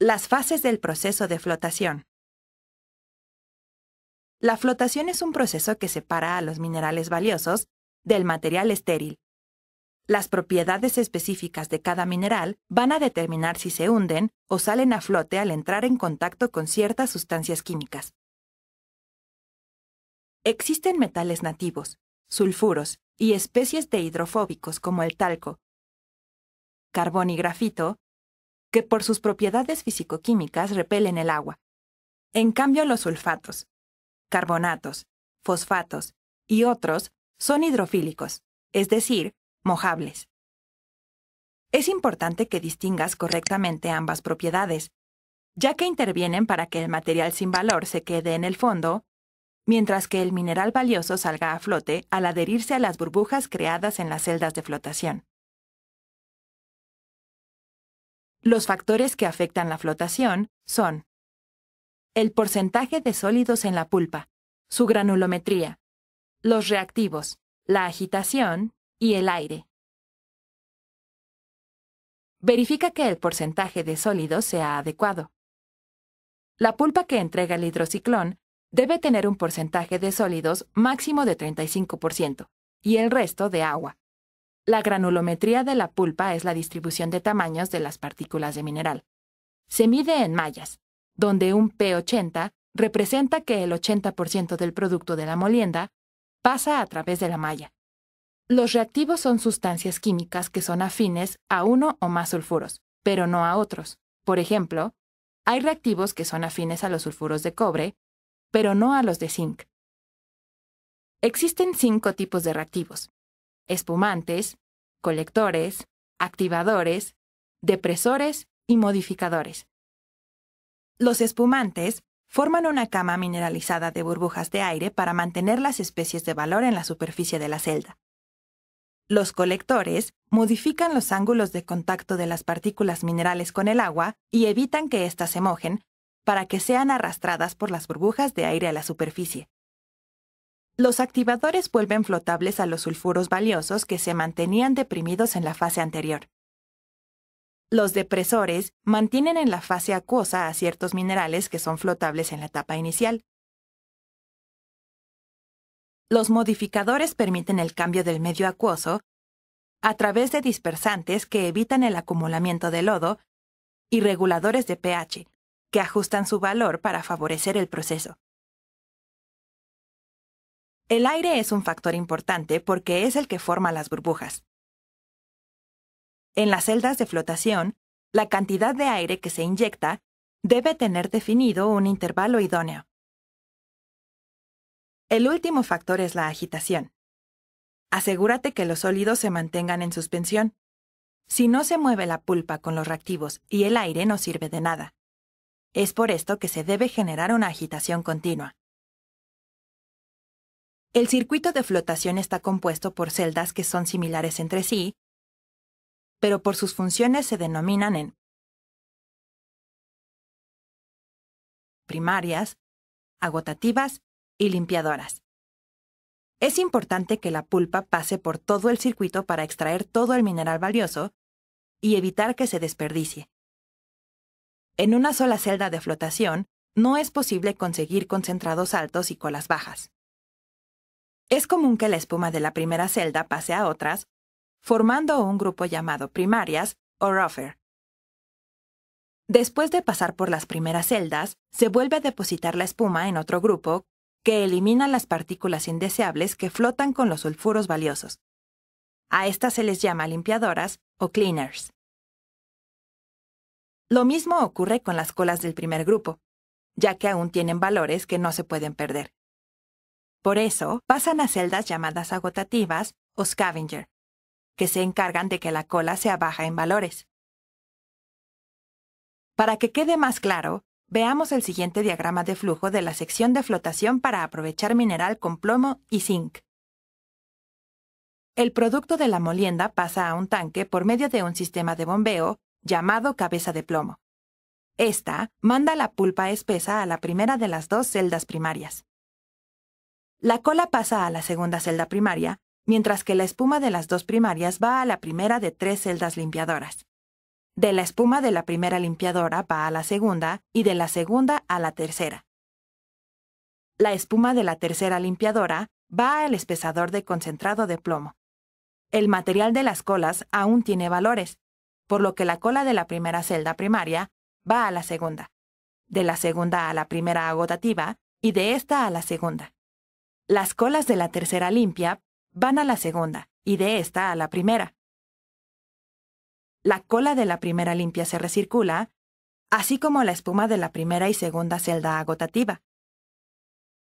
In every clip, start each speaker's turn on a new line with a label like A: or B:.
A: Las fases del proceso de flotación. La flotación es un proceso que separa a los minerales valiosos del material estéril. Las propiedades específicas de cada mineral van a determinar si se hunden o salen a flote al entrar en contacto con ciertas sustancias químicas. Existen metales nativos, sulfuros y especies de hidrofóbicos como el talco, carbón y grafito, que por sus propiedades fisicoquímicas repelen el agua. En cambio, los sulfatos, carbonatos, fosfatos y otros son hidrofílicos, es decir, mojables. Es importante que distingas correctamente ambas propiedades, ya que intervienen para que el material sin valor se quede en el fondo, mientras que el mineral valioso salga a flote al adherirse a las burbujas creadas en las celdas de flotación. Los factores que afectan la flotación son el porcentaje de sólidos en la pulpa, su granulometría, los reactivos, la agitación y el aire. Verifica que el porcentaje de sólidos sea adecuado. La pulpa que entrega el hidrociclón debe tener un porcentaje de sólidos máximo de 35% y el resto de agua. La granulometría de la pulpa es la distribución de tamaños de las partículas de mineral. Se mide en mallas, donde un P80 representa que el 80% del producto de la molienda pasa a través de la malla. Los reactivos son sustancias químicas que son afines a uno o más sulfuros, pero no a otros. Por ejemplo, hay reactivos que son afines a los sulfuros de cobre, pero no a los de zinc. Existen cinco tipos de reactivos, espumantes, colectores, activadores, depresores y modificadores. Los espumantes forman una cama mineralizada de burbujas de aire para mantener las especies de valor en la superficie de la celda. Los colectores modifican los ángulos de contacto de las partículas minerales con el agua y evitan que éstas se mojen para que sean arrastradas por las burbujas de aire a la superficie. Los activadores vuelven flotables a los sulfuros valiosos que se mantenían deprimidos en la fase anterior. Los depresores mantienen en la fase acuosa a ciertos minerales que son flotables en la etapa inicial. Los modificadores permiten el cambio del medio acuoso a través de dispersantes que evitan el acumulamiento de lodo y reguladores de pH, que ajustan su valor para favorecer el proceso. El aire es un factor importante porque es el que forma las burbujas. En las celdas de flotación, la cantidad de aire que se inyecta debe tener definido un intervalo idóneo. El último factor es la agitación. Asegúrate que los sólidos se mantengan en suspensión. Si no se mueve la pulpa con los reactivos y el aire no sirve de nada. Es por esto que se debe generar una agitación continua. El circuito de flotación está compuesto por celdas que son similares entre sí, pero por sus funciones se denominan en primarias, agotativas y limpiadoras. Es importante que la pulpa pase por todo el circuito para extraer todo el mineral valioso y evitar que se desperdicie. En una sola celda de flotación, no es posible conseguir concentrados altos y colas bajas. Es común que la espuma de la primera celda pase a otras, formando un grupo llamado primarias o rougher. Después de pasar por las primeras celdas, se vuelve a depositar la espuma en otro grupo que elimina las partículas indeseables que flotan con los sulfuros valiosos. A estas se les llama limpiadoras o cleaners. Lo mismo ocurre con las colas del primer grupo, ya que aún tienen valores que no se pueden perder. Por eso, pasan a celdas llamadas agotativas o scavenger, que se encargan de que la cola sea baja en valores. Para que quede más claro, veamos el siguiente diagrama de flujo de la sección de flotación para aprovechar mineral con plomo y zinc. El producto de la molienda pasa a un tanque por medio de un sistema de bombeo llamado cabeza de plomo. Esta manda la pulpa espesa a la primera de las dos celdas primarias. La cola pasa a la segunda celda primaria, mientras que la espuma de las dos primarias va a la primera de tres celdas limpiadoras. De la espuma de la primera limpiadora va a la segunda y de la segunda a la tercera. La espuma de la tercera limpiadora va al espesador de concentrado de plomo. El material de las colas aún tiene valores, por lo que la cola de la primera celda primaria va a la segunda, de la segunda a la primera agotativa y de esta a la segunda. Las colas de la tercera limpia van a la segunda y de esta a la primera. La cola de la primera limpia se recircula, así como la espuma de la primera y segunda celda agotativa,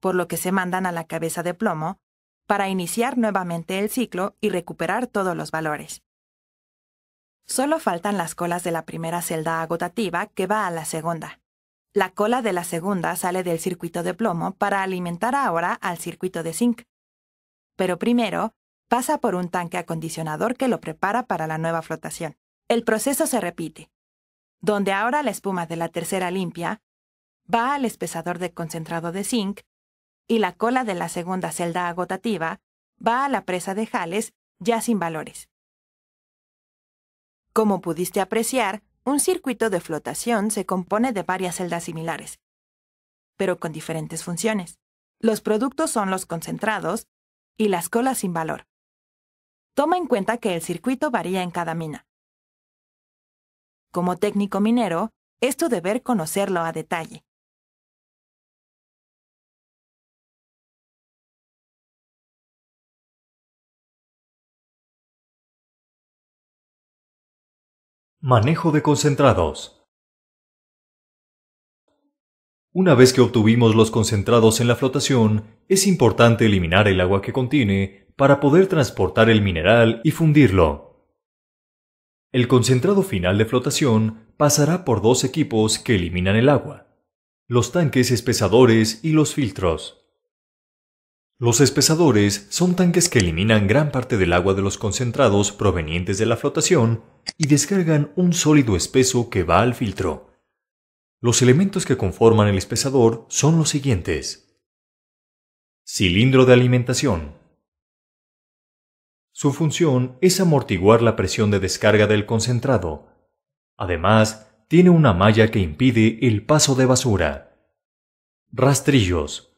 A: por lo que se mandan a la cabeza de plomo para iniciar nuevamente el ciclo y recuperar todos los valores. Solo faltan las colas de la primera celda agotativa que va a la segunda. La cola de la segunda sale del circuito de plomo para alimentar ahora al circuito de zinc. Pero primero, pasa por un tanque acondicionador que lo prepara para la nueva flotación. El proceso se repite, donde ahora la espuma de la tercera limpia va al espesador de concentrado de zinc y la cola de la segunda celda agotativa va a la presa de jales ya sin valores. Como pudiste apreciar, un circuito de flotación se compone de varias celdas similares, pero con diferentes funciones. Los productos son los concentrados y las colas sin valor. Toma en cuenta que el circuito varía en cada mina. Como técnico minero, es tu deber conocerlo a detalle.
B: Manejo de concentrados. Una vez que obtuvimos los concentrados en la flotación, es importante eliminar el agua que contiene para poder transportar el mineral y fundirlo. El concentrado final de flotación pasará por dos equipos que eliminan el agua, los tanques espesadores y los filtros. Los espesadores son tanques que eliminan gran parte del agua de los concentrados provenientes de la flotación y descargan un sólido espeso que va al filtro. Los elementos que conforman el espesador son los siguientes. Cilindro de alimentación. Su función es amortiguar la presión de descarga del concentrado. Además, tiene una malla que impide el paso de basura. Rastrillos.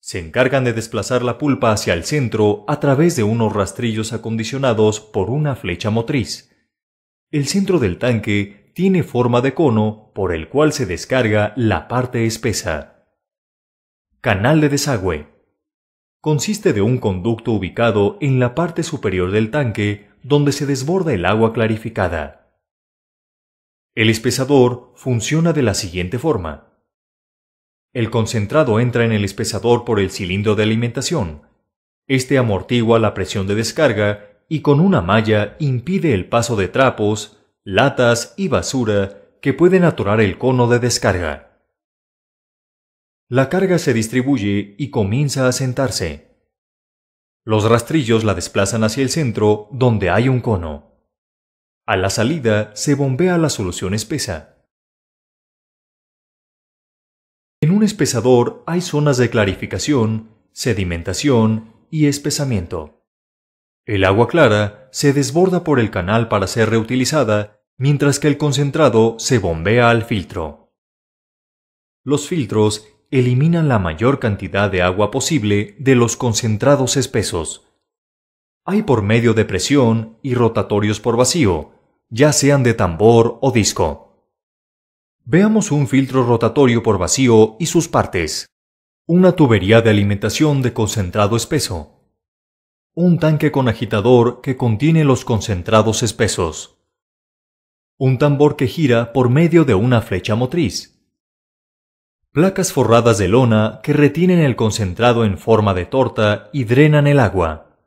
B: Se encargan de desplazar la pulpa hacia el centro a través de unos rastrillos acondicionados por una flecha motriz. El centro del tanque tiene forma de cono por el cual se descarga la parte espesa. Canal de desagüe. Consiste de un conducto ubicado en la parte superior del tanque donde se desborda el agua clarificada. El espesador funciona de la siguiente forma. El concentrado entra en el espesador por el cilindro de alimentación. Este amortigua la presión de descarga y con una malla impide el paso de trapos, latas y basura que pueden atorar el cono de descarga. La carga se distribuye y comienza a sentarse. Los rastrillos la desplazan hacia el centro donde hay un cono. A la salida se bombea la solución espesa. En un espesador hay zonas de clarificación, sedimentación y espesamiento. El agua clara se desborda por el canal para ser reutilizada, mientras que el concentrado se bombea al filtro. Los filtros eliminan la mayor cantidad de agua posible de los concentrados espesos. Hay por medio de presión y rotatorios por vacío, ya sean de tambor o disco. Veamos un filtro rotatorio por vacío y sus partes. Una tubería de alimentación de concentrado espeso, un tanque con agitador que contiene los concentrados espesos, un tambor que gira por medio de una flecha motriz, placas forradas de lona que retienen el concentrado en forma de torta y drenan el agua,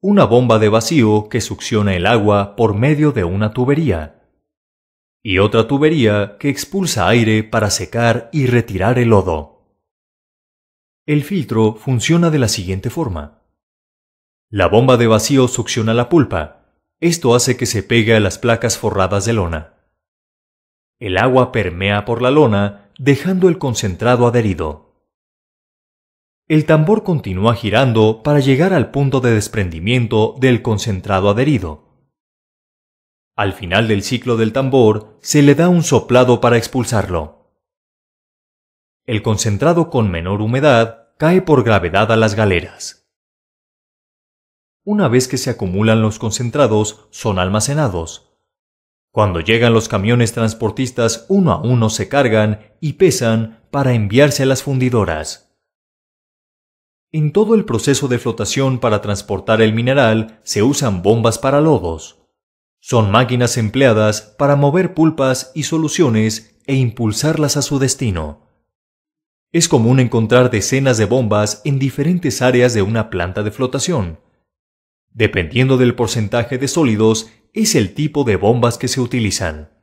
B: una bomba de vacío que succiona el agua por medio de una tubería, y otra tubería que expulsa aire para secar y retirar el lodo. El filtro funciona de la siguiente forma. La bomba de vacío succiona la pulpa. Esto hace que se pegue a las placas forradas de lona. El agua permea por la lona, dejando el concentrado adherido. El tambor continúa girando para llegar al punto de desprendimiento del concentrado adherido. Al final del ciclo del tambor, se le da un soplado para expulsarlo. El concentrado con menor humedad cae por gravedad a las galeras. Una vez que se acumulan los concentrados, son almacenados. Cuando llegan los camiones transportistas, uno a uno se cargan y pesan para enviarse a las fundidoras. En todo el proceso de flotación para transportar el mineral se usan bombas para lodos. Son máquinas empleadas para mover pulpas y soluciones e impulsarlas a su destino. Es común encontrar decenas de bombas en diferentes áreas de una planta de flotación. Dependiendo del porcentaje de sólidos, es el tipo de bombas que se utilizan.